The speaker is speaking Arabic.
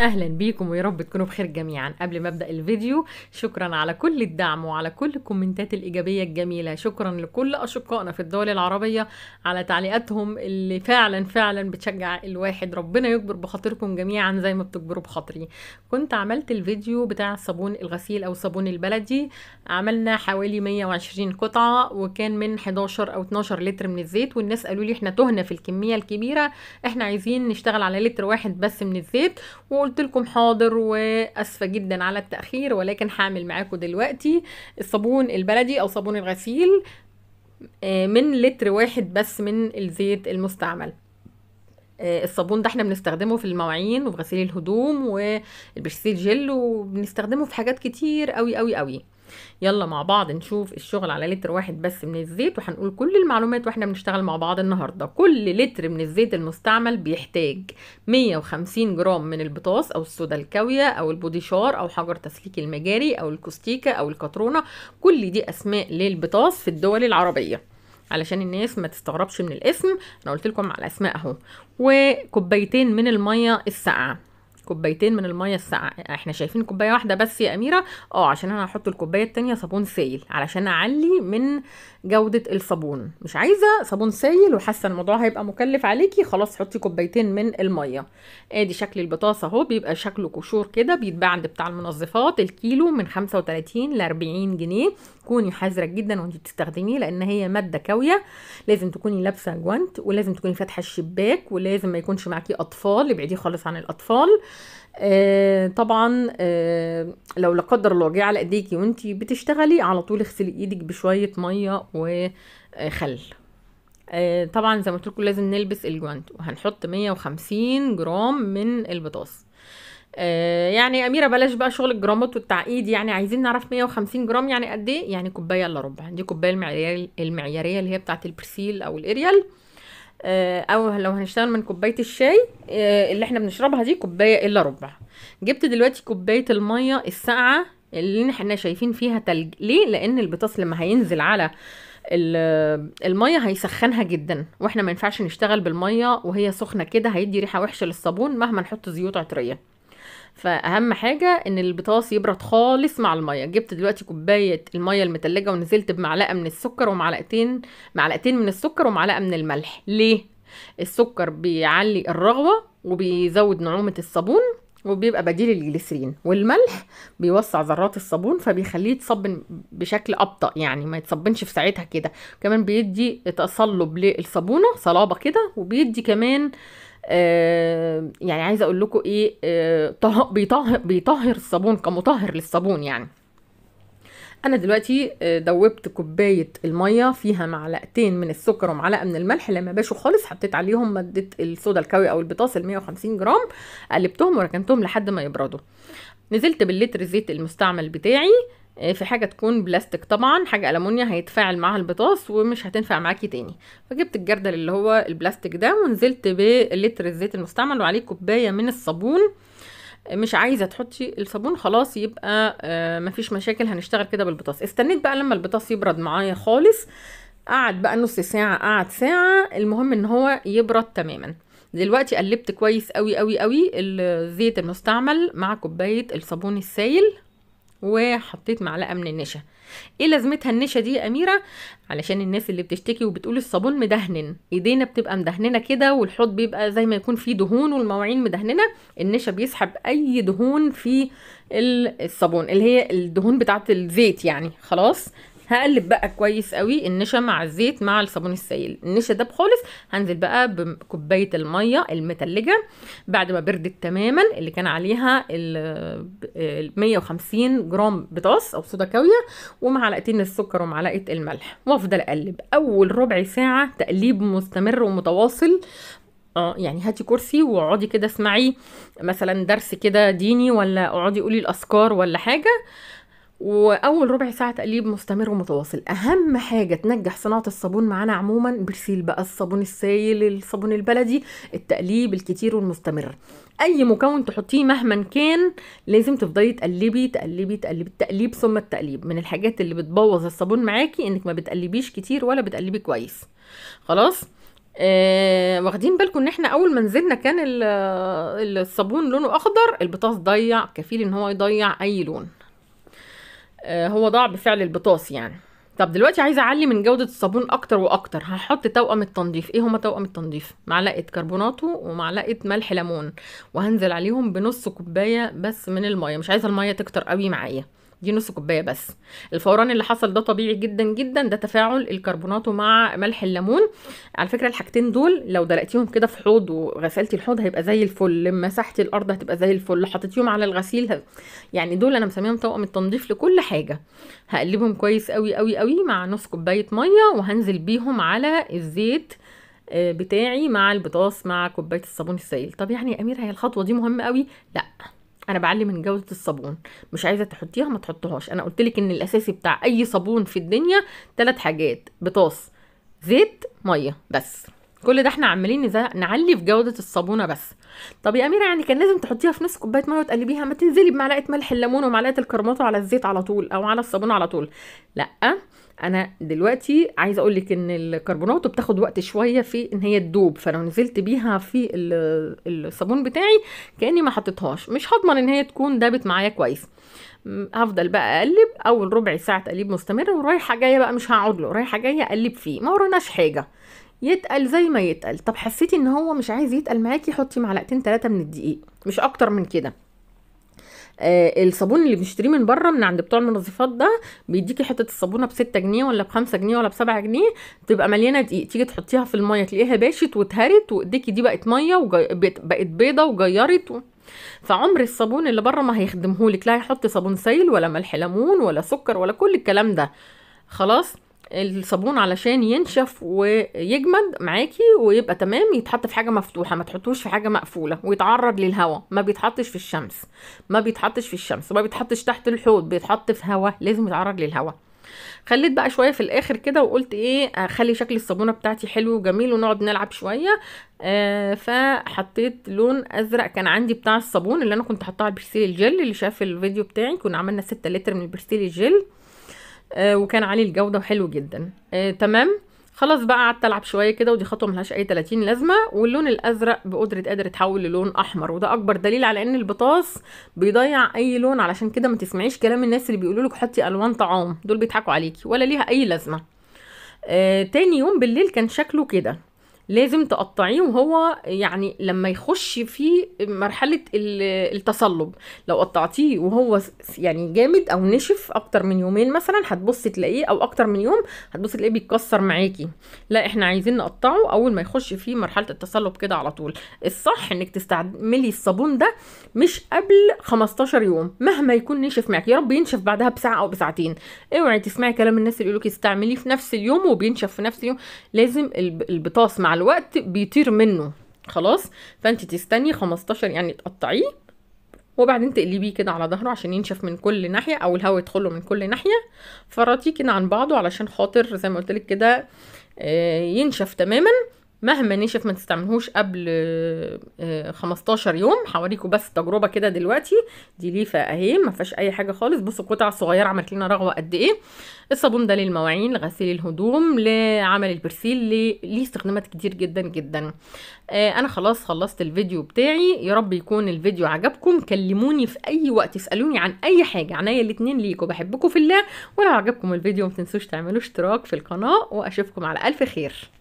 اهلا بيكم ويا رب تكونوا بخير جميعا قبل ما ابدا الفيديو شكرا على كل الدعم وعلى كل الكومنتات الايجابيه الجميله شكرا لكل اشقائنا في الدول العربيه على تعليقاتهم اللي فعلا فعلا بتشجع الواحد ربنا يكبر بخاطركم جميعا زي ما بتكبروا بخاطري كنت عملت الفيديو بتاع صابون الغسيل او صابون البلدي عملنا حوالي 120 قطعه وكان من 11 او 12 لتر من الزيت والناس قالوا لي احنا تهنا في الكميه الكبيره احنا عايزين نشتغل على لتر واحد بس من الزيت وقلت قلت لكم حاضر واسفه جدا على التاخير ولكن هعمل معاكم دلوقتي الصابون البلدي او صابون الغسيل آه، من لتر واحد بس من الزيت المستعمل آه، الصابون ده احنا بنستخدمه في المواعين وفي غسيل الهدوم والبشتيل جل وبنستخدمه في حاجات كتير قوي قوي قوي يلا مع بعض نشوف الشغل على لتر واحد بس من الزيت وهنقول كل المعلومات واحنا بنشتغل مع بعض النهارده كل لتر من الزيت المستعمل بيحتاج 150 جرام من البطاس او الصودا الكاويه او البوديشار او حجر تسليك المجاري او الكوستيكا او الكترونه كل دي اسماء للبطاس في الدول العربيه علشان الناس ما تستغربش من الاسم انا قلت لكم على الاسماء اهو وكوبايتين من الميه الساقعه كوبايتين من الميه الساقعه احنا شايفين كوبايه واحده بس يا اميره اه عشان انا هحط الكوبايه الثانيه صابون سايل علشان اعلي من جوده الصابون مش عايزه صابون سايل وحاسه الموضوع هيبقى مكلف عليكي خلاص حطي كوبايتين من الميه ادي شكل البطاسه اهو بيبقى شكله قشور كده بيتباع عند بتاع المنظفات الكيلو من 35 ل 40 جنيه كوني حذره جدا وانت بتستخدميه لان هي ماده كاويه لازم تكوني لابسه جوانت ولازم تكوني فاتحه الشباك ولازم ما يكونش معاكي اطفال ابعدي خالص عن الاطفال آه طبعا آه لو لا قدر الله جه على ايديكي وانت بتشتغلي على طول اغسلي ايدك بشويه ميه وخل آه طبعا زي ما قلت لكم لازم نلبس الجوانت وهنحط 150 جرام من البطاطس آه، يعني اميره بلاش بقى شغل الجرامات والتعقيد يعني عايزين نعرف 150 جرام يعني قد ايه يعني كوبايه الا ربع دي كوبايه المعياريه المعياريه اللي هي بتاعه البرسيل او الاريال آه، او لو هنشتغل من كوبايه الشاي آه، اللي احنا بنشربها دي كوبايه الا ربع جبت دلوقتي كوبايه الميه الساقعه اللي احنا شايفين فيها تلج ليه لان البطاطس لما هينزل على الميه هيسخنها جدا واحنا ما ينفعش نشتغل بالميه وهي سخنه كده هيدي ريحه وحشه للصابون مهما نحط زيوت عطريه فاهم حاجه ان البطاس يبرد خالص مع الميه جبت دلوقتي كوبايه الميه المتلجه ونزلت بمعلقه من السكر ومعلقتين معلقتين من السكر ومعلقه من الملح ليه السكر بيعلي الرغوه وبيزود نعومه الصابون وبيبقى بديل الجليسرين والملح بيوسع ذرات الصابون فبيخليه يتصبن بشكل ابطا يعني ما يتصبنش في ساعتها كده كمان بيدي تصلب للصابونه صلابه كده وبيدي كمان آه، يعني عايزه اقول لكم ايه آه، بيطهر بيطهر الصابون كمطهر للصابون يعني انا دلوقتي آه، دوبت كوبايه الميه فيها معلقتين من السكر ومعلقه من الملح لما باشوا خالص حطيت عليهم ماده الصودا الكاوي او البطاطس ال 150 جرام قلبتهم وركنتهم لحد ما يبردوا نزلت باللتر زيت المستعمل بتاعي آه، في حاجه تكون بلاستيك طبعا حاجه المونيا هيتفاعل معاها البطاس ومش هتنفع معاكي تاني فجبت الجردل اللي هو البلاستيك ده ونزلت بلتر الزيت المستعمل وعليه كوبايه من الصابون مش عايزه تحطي الصابون خلاص يبقى آه، مفيش مشاكل هنشتغل كده بالبطاس استنيت بقى لما البطاس يبرد معايا خالص قعد بقى نص ساعه قعد ساعه المهم ان هو يبرد تماما دلوقتي قلبت كويس قوي قوي قوي الزيت المستعمل مع كوبايه الصابون السائل وحطيت معلقه من النشا ايه لازمتها النشا دي يا اميره علشان الناس اللي بتشتكي وبتقول الصابون مدهنن ايدينا بتبقى مدهننه كده والحوض بيبقى زي ما يكون فيه دهون والمواعين مدهننه النشا بيسحب اي دهون في الصابون اللي هي الدهون بتاعه الزيت يعني خلاص هقلب بقى كويس قوي النشا مع الزيت مع الصابون السائل النشا ده بخالص هنزل بقى بكوبايه الميه المتلجه بعد ما بردت تماما اللي كان عليها ال 150 آه، جرام بطاس او صودا كاويه ومعلقتين السكر ومعلقه الملح وافضل اقلب اول ربع ساعه تقليب مستمر ومتواصل اه يعني هاتي كرسي واقعدي كده اسمعي مثلا درس كده ديني ولا اقعدي قولي الاذكار ولا حاجه واول ربع ساعه تقليب مستمر ومتواصل اهم حاجه تنجح صناعه الصابون معانا عموما برسيل بقى الصابون السائل الصابون البلدي التقليب الكتير والمستمر اي مكون تحطيه مهما كان لازم تفضلي تقلبي تقلبي تقلبي التقليب ثم التقليب من الحاجات اللي بتبوظ الصابون معاكي انك ما بتقلبيش كتير ولا بتقلبي كويس خلاص آه واخدين بالكم ان احنا اول ما نزلنا كان الصابون لونه اخضر البطاس ضيع كفيل ان هو يضيع اي لون آه، هو ضاع بفعل البطاس يعني طب دلوقتي عايزه اعلي من جوده الصابون اكتر واكتر هحط توأم التنظيف ايه هما توأم التنظيف معلقه كربوناتو ومعلقه ملح ليمون وهنزل عليهم بنص كوبايه بس من الميه مش عايزه الميه تكتر قوي معايا دي نص كوبايه بس الفوران اللي حصل ده طبيعي جدا جدا ده تفاعل الكربونات مع ملح الليمون على فكره الحاجتين دول لو دلقتيهم كده في حوض وغسلتي الحوض هيبقى زي الفل مسحتي الارض هتبقى زي الفل حطيتيهم على الغسيل هز... يعني دول انا مسميهم طاقم التنظيف لكل حاجه هقلبهم كويس قوي قوي قوي مع نص كوبايه ميه وهنزل بيهم على الزيت آه، بتاعي مع البطاس مع كوبايه الصابون السائل طب يعني يا اميره هي الخطوه دي مهمه قوي لا انا بعلي من جوده الصابون مش عايزه تحطيها ما تحطهاش انا قلت لك ان الاساسي بتاع اي صابون في الدنيا ثلاث حاجات بطاس زيت ميه بس كل ده احنا عمالين نعلي في جوده الصابونه بس طب يا اميره يعني كان لازم تحطيها في نص كوبايه ميه وتقلبيها ما تنزلي بمعلقه ملح الليمون ومعلقه الكرماطه على الزيت على طول او على الصابونه على طول لا انا دلوقتي عايزه اقول لك ان الكربونات بتاخد وقت شويه في ان هي تدوب فلو نزلت بيها في الصابون بتاعي كاني ما حطيتهاش مش هضمن ان هي تكون دابت معايا كويس هفضل بقى اقلب اول ربع ساعه تقليب مستمر ورايحه جايه بقى مش هقعد له رايحه جايه اقلب فيه ما وراناش حاجه يتقل زي ما يتقل طب حسيتي ان هو مش عايز يتقل معاكي حطي معلقتين ثلاثه من الدقيق مش اكتر من كده آه الصابون اللي بنشتريه من بره من عند بتوع المنظفات ده بيديكي حته الصابونه ب 6 جنيه ولا ب 5 جنيه ولا ب 7 جنيه تبقى مليانه دقيق تيجي تحطيها في الميه تلاقيها باشت واتهرت وايديكي دي بقت ميه وبقت بيضه وجيرت و... فعمر الصابون اللي بره ما هيخدمهولك لا هيحط صابون سايل ولا ملح ليمون ولا سكر ولا كل الكلام ده خلاص الصابون علشان ينشف ويجمد معاكي ويبقى تمام يتحط في حاجه مفتوحه ما تحطوش في حاجه مقفوله ويتعرض للهواء ما بيتحطش في الشمس ما بيتحطش في الشمس ما بيتحطش تحت الحوض بيتحط في هواء لازم يتعرض للهواء خليت بقى شويه في الاخر كده وقلت ايه اخلي شكل الصابونه بتاعتي حلو وجميل ونقعد نلعب شويه آه فحطيت لون ازرق كان عندي بتاع الصابون اللي انا كنت حطاه على البرسيل الجل اللي شاف الفيديو بتاعي كنا عملنا 6 لتر من البرسيل الجل آه، وكان عالي الجوده وحلو جدا آه، تمام خلاص بقى قعدت العب شويه كده ودي خطوه ملهاش اي 30 لازمه واللون الازرق بقدره قادر يتحول للون احمر وده اكبر دليل على ان البطاس بيضيع اي لون علشان كده ما تسمعيش كلام الناس اللي بيقولوا لك حطي الوان طعام دول بيضحكوا عليكي ولا ليها اي لازمه آه تاني يوم بالليل كان شكله كده لازم تقطعيه وهو يعني لما يخش في مرحله التصلب لو قطعتيه وهو يعني جامد او نشف اكتر من يومين مثلا هتبصي تلاقيه او اكتر من يوم هتبصي تلاقيه بيتكسر معاكي لا احنا عايزين نقطعه اول ما يخش في مرحله التصلب كده على طول الصح انك تستعملي الصابون ده مش قبل 15 يوم مهما يكون نشف معاكي يا رب ينشف بعدها بساعه او بساعتين اوعي تسمعي كلام الناس اللي يقولوك استعمليه في نفس اليوم وبينشف في نفس اليوم لازم البطاس مع الوقت بيطير منه خلاص فانت تستني 15 يعني تقطعيه وبعدين تقلبيه كده على ظهره عشان ينشف من كل ناحيه او الهواء يدخله من كل ناحيه فرطيه كده عن بعضه علشان خاطر زي ما قلتلك كده آه، ينشف تماما مهما نشف ما تستعملهوش قبل 15 آه، يوم هوريكم بس تجربه كده دلوقتي دي ليفه اهي ما فيهاش اي حاجه خالص بصوا القطعه الصغيره عملت لنا رغوه قد ايه الصابون ده للمواعين لغسيل الهدوم لعمل البرسيل ليه استخدامات كتير جدا جدا آه، انا خلاص خلصت الفيديو بتاعي يا رب يكون الفيديو عجبكم كلموني في اي وقت اسالوني عن اي حاجه عنيا الاثنين ليكم بحبكم في الله ولو عجبكم الفيديو ما تنسوش تعملوا اشتراك في القناه واشوفكم على الف خير